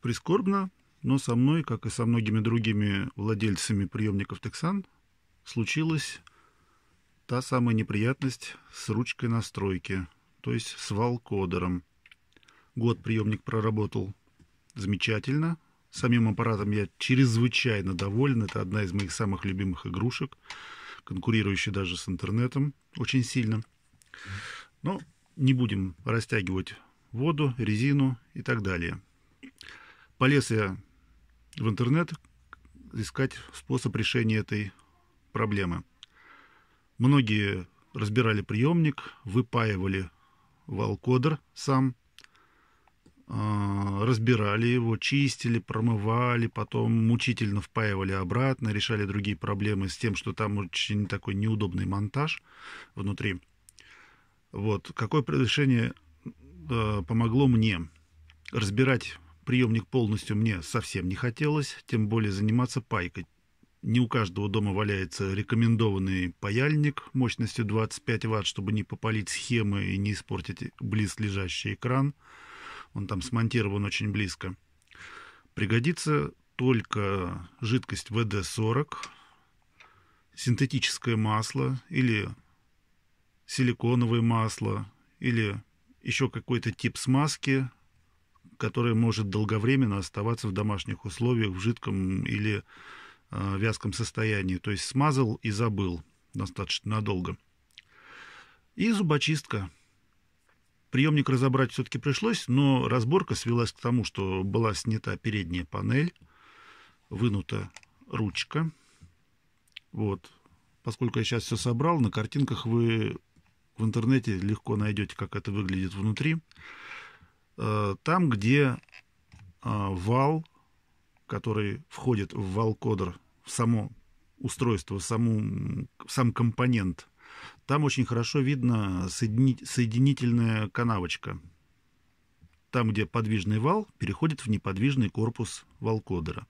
Прискорбно, но со мной, как и со многими другими владельцами приемников Тексан, случилась та самая неприятность с ручкой настройки, то есть с валкодером. Год приемник проработал замечательно. Самим аппаратом я чрезвычайно доволен. Это одна из моих самых любимых игрушек, конкурирующая даже с интернетом очень сильно. Но не будем растягивать воду, резину и так далее. Полез я в интернет искать способ решения этой проблемы. Многие разбирали приемник, выпаивали валкодер сам, а, разбирали его, чистили, промывали, потом мучительно впаивали обратно, решали другие проблемы с тем, что там очень такой неудобный монтаж внутри. Вот. Какое решение э, помогло мне разбирать приемник полностью мне совсем не хотелось, тем более заниматься пайкой. Не у каждого дома валяется рекомендованный паяльник мощностью 25 ватт, чтобы не попалить схемы и не испортить близлежащий экран. Он там смонтирован очень близко. Пригодится только жидкость ВД-40, синтетическое масло или силиконовое масло или еще какой-то тип смазки, который может долговременно оставаться в домашних условиях в жидком или э, вязком состоянии. То есть смазал и забыл достаточно надолго. И зубочистка. Приемник разобрать все-таки пришлось, но разборка свелась к тому, что была снята передняя панель, вынута ручка. Вот. Поскольку я сейчас все собрал, на картинках вы в интернете легко найдете, как это выглядит внутри. Э, там, где э, вал, который входит в вал-кодер, в само устройство, в, саму, в сам компонент, там очень хорошо видно соединительная канавочка. Там, где подвижный вал, переходит в неподвижный корпус валкодера.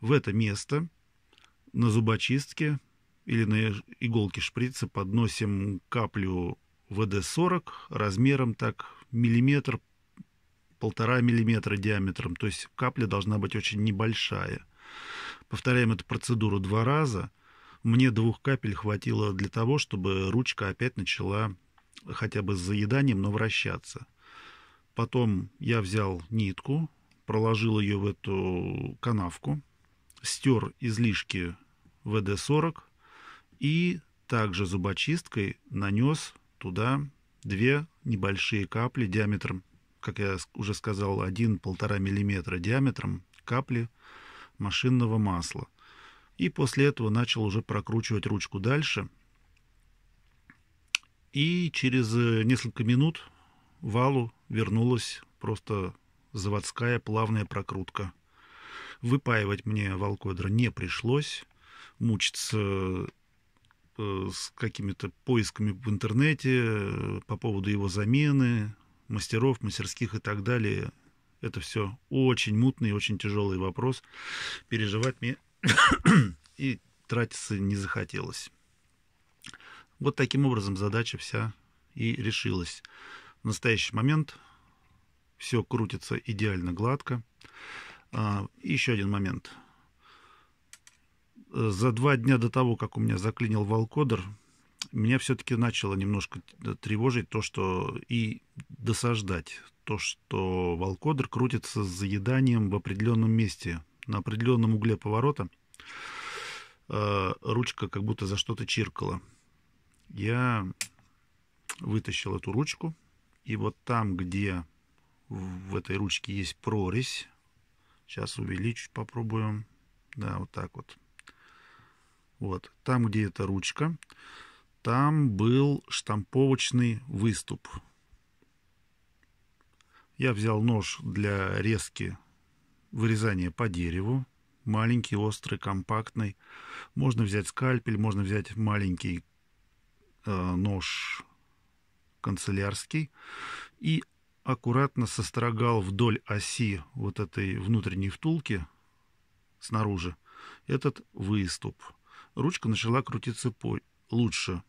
В это место на зубочистке или на иголке шприца подносим каплю ВД-40 размером так миллиметр, полтора миллиметра диаметром. То есть капля должна быть очень небольшая. Повторяем эту процедуру два раза. Мне двух капель хватило для того, чтобы ручка опять начала хотя бы с заеданием, но вращаться. Потом я взял нитку, проложил ее в эту канавку, стер излишки ВД-40, и также зубочисткой нанес туда две небольшие капли диаметром, как я уже сказал, 1-1,5 мм диаметром капли машинного масла. И после этого начал уже прокручивать ручку дальше. И через э, несколько минут валу вернулась просто заводская плавная прокрутка. Выпаивать мне валкодра не пришлось. Мучиться Э, с какими-то поисками в интернете э, по поводу его замены, мастеров, мастерских и так далее. Это все очень мутный, очень тяжелый вопрос. Переживать мне и тратиться не захотелось. Вот таким образом задача вся и решилась. В настоящий момент все крутится идеально гладко. А, Еще один момент – Э, за два дня до того, как у меня заклинил волкодер, меня все-таки начало немножко тревожить то, что и досаждать то, что волкодер крутится с заеданием в определенном месте, на определенном угле поворота. Э, ручка как будто за что-то чиркала. Я вытащил эту ручку, и вот там, где в этой ручке есть прорезь, сейчас увеличить попробуем, да, вот так вот, вот. Там, где эта ручка, там был штамповочный выступ. Я взял нож для резки вырезания по дереву. Маленький, острый, компактный. Можно взять скальпель, можно взять маленький э, нож канцелярский. И аккуратно сострогал вдоль оси вот этой внутренней втулки снаружи этот выступ – ручка начала крутиться по лучше.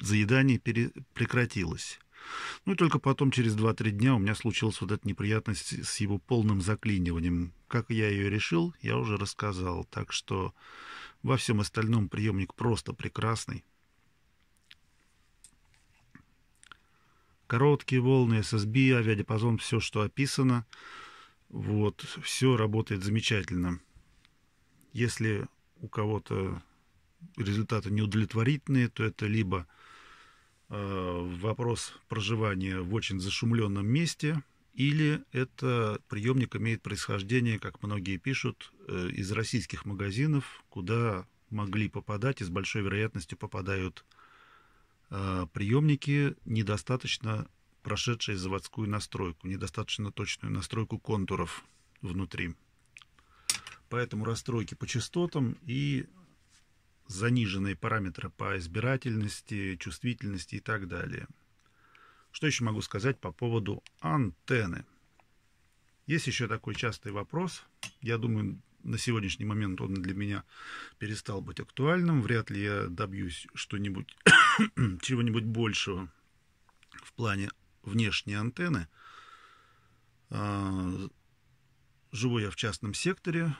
Заедание пере... прекратилось. Ну и только потом, через 2-3 дня, у меня случилась вот эта неприятность с его полным заклиниванием. Как я ее решил, я уже рассказал. Так что во всем остальном приемник просто прекрасный. Короткие волны, SSB, авиадиапазон, все, что описано. Вот, все работает замечательно. Если у кого-то результаты неудовлетворительные, то это либо э, вопрос проживания в очень зашумленном месте, или это приемник имеет происхождение, как многие пишут, э, из российских магазинов, куда могли попадать и с большой вероятностью попадают э, приемники, недостаточно прошедшие заводскую настройку, недостаточно точную настройку контуров внутри. Поэтому расстройки по частотам и заниженные параметры по избирательности, чувствительности и так далее. Что еще могу сказать по поводу антенны? Есть еще такой частый вопрос. Я думаю, на сегодняшний момент он для меня перестал быть актуальным. Вряд ли я добьюсь что-нибудь, чего-нибудь большего в плане внешней антенны. А, живу я в частном секторе,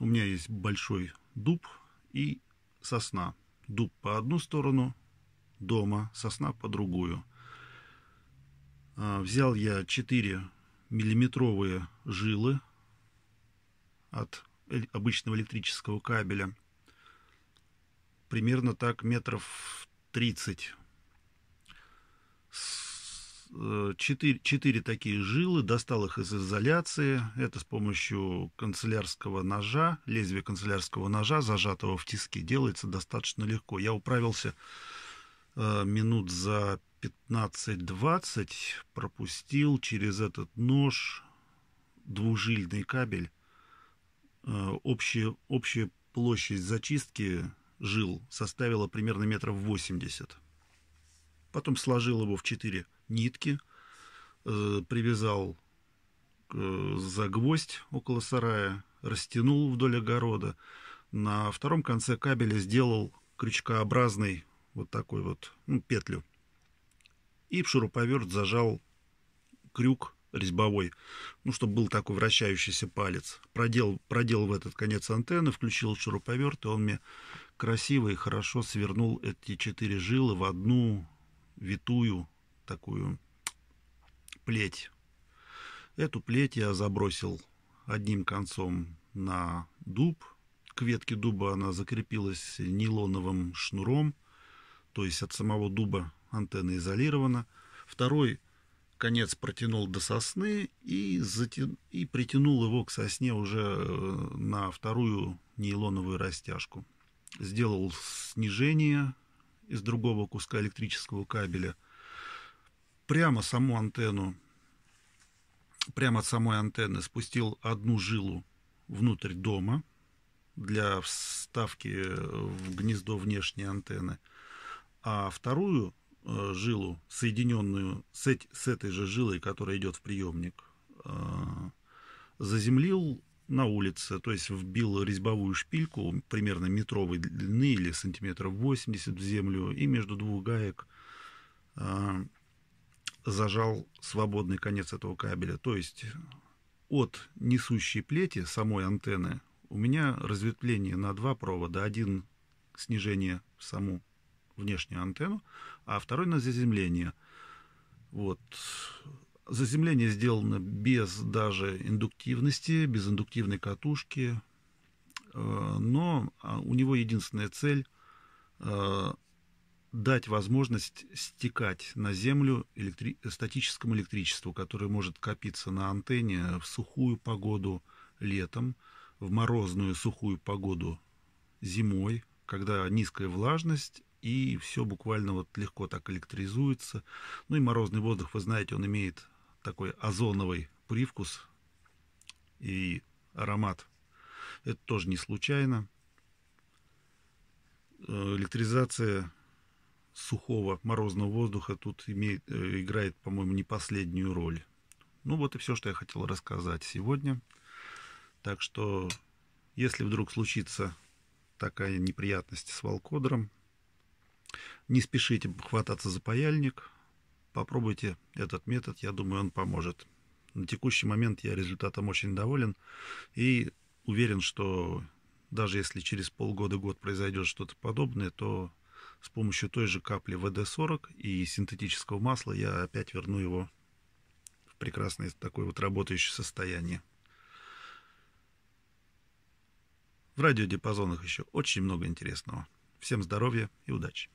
у меня есть большой дуб и сосна. Дуб по одну сторону дома, сосна по другую. А, взял я 4 миллиметровые жилы от обычного электрического кабеля. Примерно так метров 30 Э, четыре, четыре такие жилы, достал их из изоляции. Это с помощью канцелярского ножа, лезвия канцелярского ножа, зажатого в тиски делается достаточно легко. Я управился э, минут за 15-20, пропустил через этот нож двужильный кабель. Э, общая, общая площадь зачистки жил составила примерно метров 80. Потом сложил его в четыре нитки, э, привязал э, за гвоздь около сарая, растянул вдоль огорода. На втором конце кабеля сделал крючкообразный вот такой вот ну, петлю. И в шуруповерт зажал крюк резьбовой, ну, чтобы был такой вращающийся палец. Продел, продел в этот конец антенны, включил шуруповерт, и он мне красиво и хорошо свернул эти четыре жилы в одну витую такую плеть. Эту плеть я забросил одним концом на дуб. К ветке дуба она закрепилась нейлоновым шнуром, то есть от самого дуба антенна изолирована. Второй конец протянул до сосны и, затя... и притянул его к сосне уже э, на вторую нейлоновую растяжку. Сделал снижение из другого куска электрического кабеля – прямо саму антенну, прямо от самой антенны спустил одну жилу внутрь дома для вставки в гнездо внешней антенны, а вторую э, жилу, соединенную с, с этой же жилой, которая идет в приемник, э, заземлил на улице, то есть вбил резьбовую шпильку примерно метровой длины или сантиметров 80 в землю, и между двух гаек э, зажал свободный конец этого кабеля. То есть от несущей плети самой антенны у меня разветвление на два провода. Один снижение в саму внешнюю антенну, а второй на заземление. Вот. Заземление сделано без даже индуктивности, без индуктивной катушки, э, но а, у него единственная цель э, дать возможность стекать на землю электри... статическому электричеству, которое может копиться на антенне в сухую погоду летом, в морозную сухую погоду зимой, когда низкая влажность, и все буквально вот легко так электризуется. Ну и морозный воздух, вы знаете, он имеет такой озоновый привкус и аромат. Это тоже не случайно. Э, электризация сухого морозного воздуха тут имеет, э, играет, по-моему, не последнюю роль. Ну вот и все, что я хотел рассказать сегодня. Так что, если вдруг случится такая неприятность с волкодером, не спешите хвататься за паяльник. Попробуйте этот метод, я думаю, он поможет. На текущий момент я результатом очень доволен и уверен, что даже если через полгода-год произойдет что-то подобное, то с помощью той же капли ВД-40 и синтетического масла я опять верну его в прекрасное такое вот работающее состояние. В радиодиапазонах еще очень много интересного. Всем здоровья и удачи!